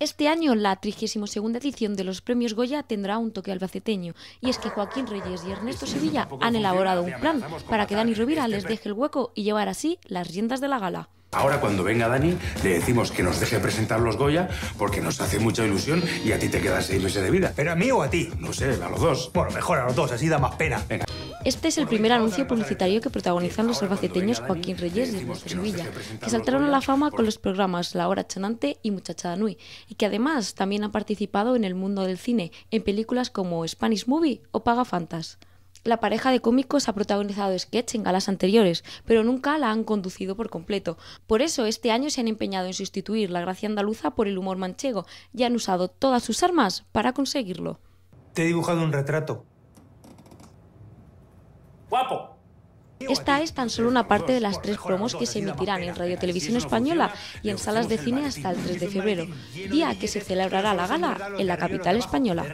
Este año la 32 edición de los premios Goya tendrá un toque albaceteño y es que Joaquín Reyes y Ernesto este Sevilla han elaborado un plan para que Dani Rovira este les deje el hueco y llevar así las riendas de la gala. Ahora cuando venga Dani le decimos que nos deje presentar los Goya porque nos hace mucha ilusión y a ti te quedas seis meses de vida. ¿Pero a mí o a ti? No sé, a los dos. Bueno, mejor a los dos, así da más pena. Venga. Este es el primer anuncio publicitario que protagonizan los albaceteños Joaquín Reyes y Ernesto Sevilla, que saltaron a la fama con los programas La Hora Chanante y Muchachada Nui, y que además también han participado en el mundo del cine, en películas como Spanish Movie o Paga Fantas. La pareja de cómicos ha protagonizado sketch en galas anteriores, pero nunca la han conducido por completo. Por eso este año se han empeñado en sustituir la gracia andaluza por el humor manchego y han usado todas sus armas para conseguirlo. Te he dibujado un retrato guapo. Esta es tan solo una parte de las tres promos que se emitirán en Radio Televisión Española y en salas de cine hasta el 3 de febrero, día que se celebrará la gala en la capital española.